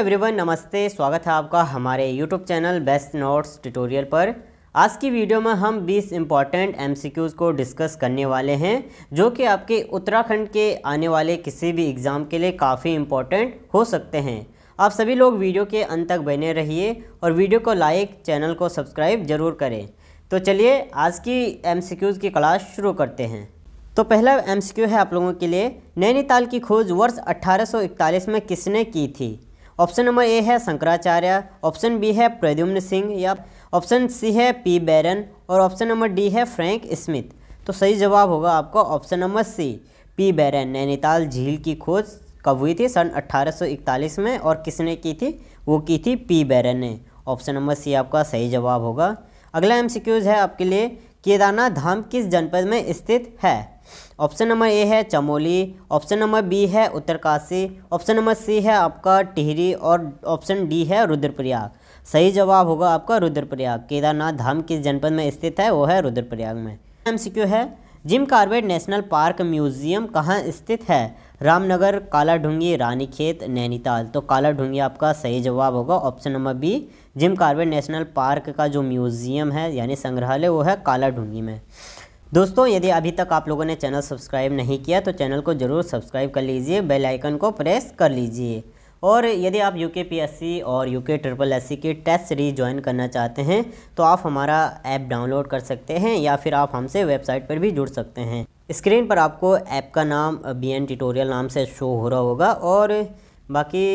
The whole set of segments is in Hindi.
एवरीवन नमस्ते स्वागत है आपका हमारे YouTube channel best notes tutorial पर आज की वीडियो में हम 20 इम्पॉर्टेंट एमसीक्यूज़ को डिस्कस करने वाले हैं जो कि आपके उत्तराखंड के आने वाले किसी भी एग्ज़ाम के लिए काफ़ी इम्पॉर्टेंट हो सकते हैं आप सभी लोग वीडियो के अंत तक बने रहिए और वीडियो को लाइक चैनल को सब्सक्राइब जरूर करें तो चलिए आज की एम की क्लास शुरू करते हैं तो पहला एम है आप लोगों के लिए नैनीताल की खोज वर्ष 1841 में किसने की थी ऑप्शन नंबर ए है शंकराचार्य ऑप्शन बी है प्रद्युम्न सिंह या ऑप्शन सी है पी बैरन और ऑप्शन नंबर डी है फ्रैंक स्मिथ तो सही जवाब होगा आपका option number C P Barron Nainital झील की खोज कब हुई थी सन 1841 में और किसने की थी वो की थी पी बैरन ने ऑप्शन नंबर सी आपका सही जवाब होगा अगला एम है आपके लिए केदारनाथ धाम किस जनपद में स्थित है ऑप्शन नंबर ए है चमोली ऑप्शन नंबर बी है उत्तरकाशी ऑप्शन नंबर सी है आपका टिहरी और ऑप्शन डी है रुद्रप्रयाग सही जवाब होगा आपका रुद्रप्रयाग केदारनाथ धाम किस जनपद में स्थित है वो है रुद्रप्रयाग में एम है Jim Corbett national park museum कहाँ स्थित है रामनगर कालाढूंगी रानीखेत नैनीताल तो कालाढूंगी आपका सही जवाब होगा option number B Jim Corbett national park का जो म्यूजियम है यानी संग्रहालय वो है कालाढूंगी में दोस्तों यदि अभी तक आप लोगों ने चैनल सब्सक्राइब नहीं किया तो चैनल को ज़रूर सब्सक्राइब कर लीजिए बेल आइकन को प्रेस कर लीजिए और यदि आप यू के पी एस सी और यू के ट्रिपल एस सी की टेस्ट सीरीज ज्वाइन करना चाहते हैं तो आप हमारा ऐप डाउनलोड कर सकते हैं या फिर आप हमसे वेबसाइट पर भी जुड़ सकते हैं स्क्रीन पर आपको ऐप का नाम बी एन ट्यूटोरियल नाम से शो हो रहा होगा और बाकी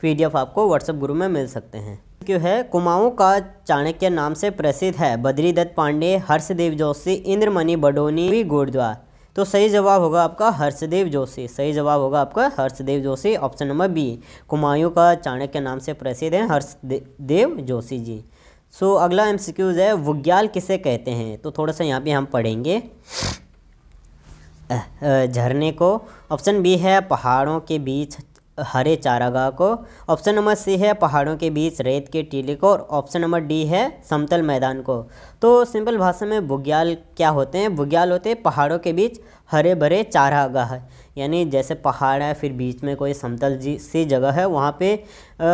पी डी एफ आपको व्हाट्सएप ग्रुप में मिल सकते हैं जो है कुमाऊं का चाणक्य नाम से प्रसिद्ध है बद्री दत्त पांडे हर्षदेव जोशी इंद्रमणि बडोनी गोडद्वार तो सही जवाब होगा आपका हर्षदेव जोशी सही जवाब होगा आपका Harshdev Joshi option number B Kumaon का चाणक्य नाम से प्रसिद्ध है हर्षदेव जोशी जी सो so, अगला एमसीक्यूज है वुग्याल किसे कहते हैं तो थोड़ा सा यहाँ पे हम पढ़ेंगे झरने को ऑप्शन बी है पहाड़ों के बीच हरे चारागाह को ऑप्शन नंबर सी है पहाड़ों के बीच रेत के टीले को और ऑप्शन नंबर डी है समतल मैदान को तो सिंपल भाषा में बुग्याल क्या होते हैं बुग्याल होते हैं पहाड़ों के बीच हरे भरे चारागाह यानी जैसे पहाड़ है फिर बीच में कोई समतल जी सी जगह है वहाँ पे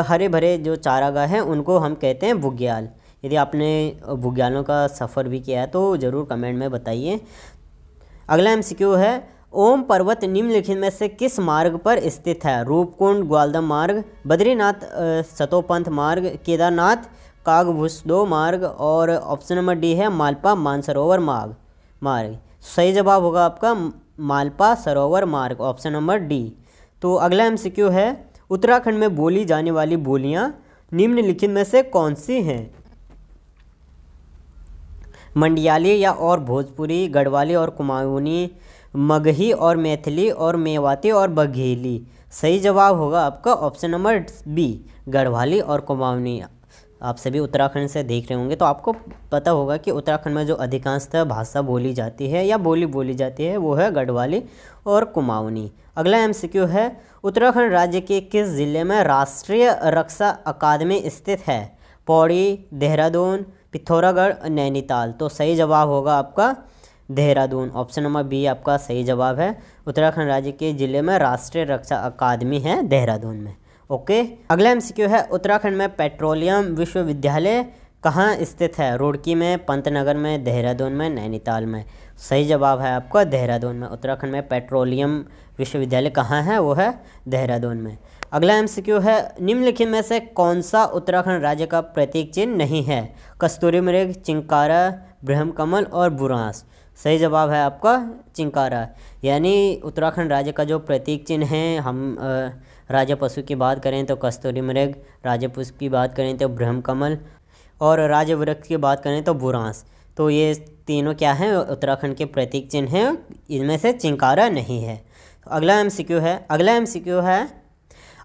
हरे भरे जो चारागाह हैं उनको हम कहते हैं बुग्याल यदि आपने भुग्यालों का सफ़र भी किया है तो ज़रूर कमेंट में बताइए अगला एम है ओम पर्वत निम्नलिखित में से किस मार्ग पर स्थित है रूपकुंड ग्वालदम मार्ग बद्रीनाथ सतोपंथ मार्ग केदारनाथ कागभुसदो मार्ग और ऑप्शन नंबर डी है मालपा मानसरोवर मार्ग मार्ग सही जवाब होगा आपका मालपा सरोवर मार्ग ऑप्शन नंबर डी तो अगला एम है उत्तराखंड में बोली जाने वाली बोलियाँ निम्नलिखित में से कौन सी हैं मंडियाली या और भोजपुरी गढ़वाली और कुमाऊनी मगही और मैथिली और मेवाती और बघेली सही जवाब होगा आपका ऑप्शन नंबर बी गढ़वाली और कुमाऊनी आप सभी उत्तराखंड से देख रहे होंगे तो आपको पता होगा कि उत्तराखंड में जो अधिकांशतः भाषा बोली जाती है या बोली बोली जाती है वो है गढ़वाली और कुमाऊनी अगला एमसीक्यू है उत्तराखंड राज्य के किस ज़िले में राष्ट्रीय रक्षा अकादमी स्थित है पौड़ी देहरादून पिथौरागढ़ नैनीताल तो सही जवाब होगा आपका देहरादून ऑप्शन नंबर बी आपका सही जवाब है उत्तराखंड राज्य के जिले में राष्ट्रीय रक्षा अकादमी है देहरादून में ओके अगला एम है उत्तराखंड में पेट्रोलियम विश्वविद्यालय कहाँ स्थित है रुड़की में पंतनगर में देहरादून में नैनीताल में सही जवाब है आपका देहरादून में उत्तराखंड में पेट्रोलियम विश्वविद्यालय कहाँ है वो है देहरादून में अगला एम है निम्नलिखित में से कौन सा उत्तराखंड राज्य का प्रतीक चिन्ह नहीं है कस्तूरी मृग चिंकारा ब्रह्मकमल और बुरांस सही जवाब है आपका चिंकारा यानी उत्तराखंड राज्य का जो प्रतीक चिन्ह है हम राजा पशु की बात करें तो कस्तूरी मृग राजा पुष्प की बात करें तो ब्रह्म कमल और राज्य वृक्ष की बात करें तो बुरांस तो ये तीनों क्या हैं उत्तराखंड के प्रतीक चिन्ह हैं इनमें से चिंकारा नहीं है अगला एम है अगला एम है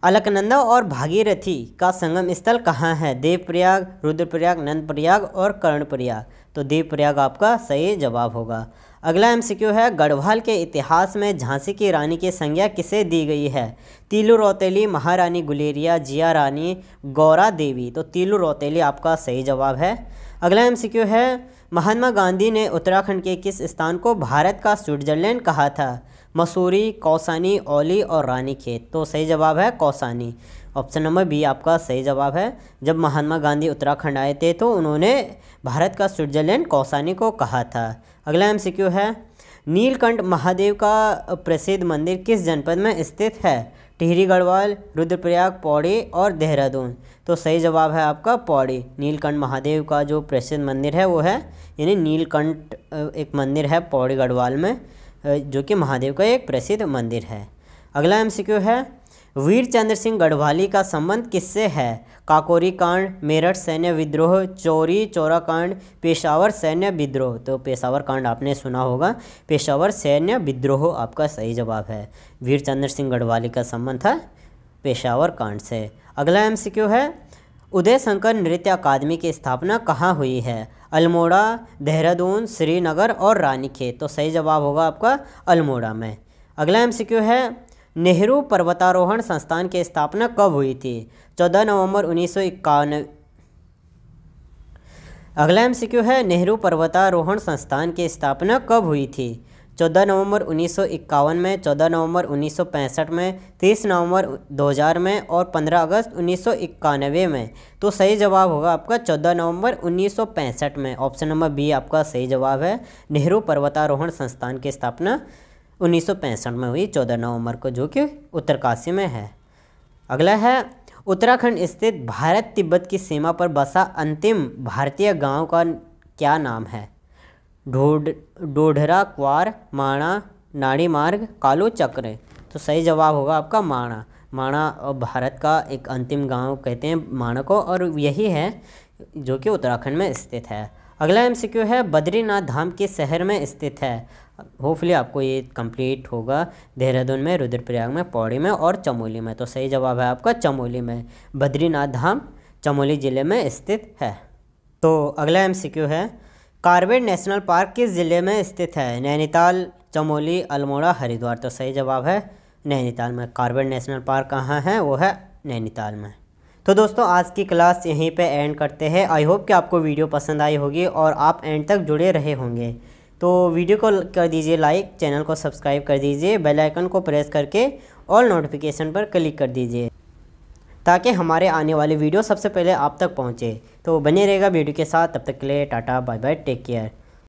अलकनंदा और भागीरथी का संगम स्थल कहाँ है देवप्रयाग रुद्रप्रयाग नंदप्रयाग और कर्णप्रयाग तो देवप्रयाग आपका सही जवाब होगा अगला एमसीक्यू है गढ़वाल के इतिहास में झांसी की रानी की संज्ञा किसे दी गई है तीलू रौतेली महारानी गुलेरिया जिया रानी गौरा देवी तो तीलू रौतेली आपका सही जवाब है अगला एमसीक्यू है महात्मा गांधी ने उत्तराखंड के किस स्थान को भारत का स्विट्जरलैंड कहा था मसूरी कौसानी ओली और रानी खेत तो सही जवाब है कौसानी ऑप्शन नंबर बी आपका सही जवाब है जब महात्मा गांधी उत्तराखंड आए थे तो उन्होंने भारत का स्विट्जरलैंड कौसानी को कहा था अगला एम है नीलकंठ महादेव का प्रसिद्ध मंदिर किस जनपद में स्थित है टिहरी गढ़वाल रुद्रप्रयाग पौड़ी और देहरादून तो सही जवाब है आपका पौड़ी नीलकंठ महादेव का जो प्रसिद्ध मंदिर है वो है यानी नीलकंठ एक मंदिर है पौड़ी गढ़वाल में जो कि महादेव का एक प्रसिद्ध मंदिर है अगला एम है वीर चंद्र सिंह गढ़वाली का संबंध किससे है काकोरी कांड मेरठ सैन्य विद्रोह चोरी चोरा कांड पेशावर सैन्य विद्रोह तो पेशावर कांड आपने सुना होगा पेशावर सैन्य विद्रोह आपका सही जवाब है वीर चंद्र सिंह गढ़वाली का संबंध था पेशावर कांड से अगला एम है उदय शंकर नृत्य अकादमी की स्थापना कहाँ हुई है अल्मोड़ा देहरादून श्रीनगर और रानीखेत तो सही जवाब होगा आपका अल्मोड़ा में अगला एम है नेहरू पर्वतारोहण संस्थान की स्थापना कब हुई थी 14 नवंबर उन्नीस अगला एम है नेहरू पर्वतारोहण संस्थान की स्थापना कब हुई थी चौदह नवंबर उन्नीस में चौदह नवंबर उन्नीस में तीस नवंबर 2000 में और 15 अगस्त उन्नीस में तो सही जवाब होगा आपका चौदह नवंबर उन्नीस में ऑप्शन नंबर बी आपका सही जवाब है नेहरू पर्वतारोहण संस्थान की स्थापना उन्नीस में हुई चौदह नवंबर को जो कि उत्तरकाशी में है अगला है उत्तराखंड स्थित भारत तिब्बत की सीमा पर बसा अंतिम भारतीय गांव का क्या नाम है ढोड डोढरा क्वार माणा नाड़ी मार्ग कालो चक्र तो सही जवाब होगा आपका माणा माणा भारत का एक अंतिम गांव कहते हैं माणा को और यही है जो कि उत्तराखंड में स्थित है अगला एम है बद्रीनाथ धाम के शहर में स्थित है होपफुली आपको ये कंप्लीट होगा देहरादून में रुद्रप्रयाग में पौड़ी में और चमोली में तो सही जवाब है आपका चमोली में बद्रीनाथ धाम चमोली ज़िले में स्थित है तो अगला एम है कार्बेट नेशनल पार्क किस ज़िले में स्थित है नैनीताल चमोली अल्मोड़ा हरिद्वार तो सही जवाब है नैनीताल में कार्बेट नेशनल पार्क कहाँ है वो है नैनीताल में तो दोस्तों आज की क्लास यहीं पे एंड करते हैं आई होप कि आपको वीडियो पसंद आई होगी और आप एंड तक जुड़े रहे होंगे तो वीडियो को कर दीजिए लाइक चैनल को सब्सक्राइब कर दीजिए बेल आइकन को प्रेस करके ऑल नोटिफिकेशन पर क्लिक कर दीजिए ताकि हमारे आने वाले वीडियो सबसे पहले आप तक पहुँचे तो बने रहेगा वीडियो के साथ तब तक के लिए tata bye bye take care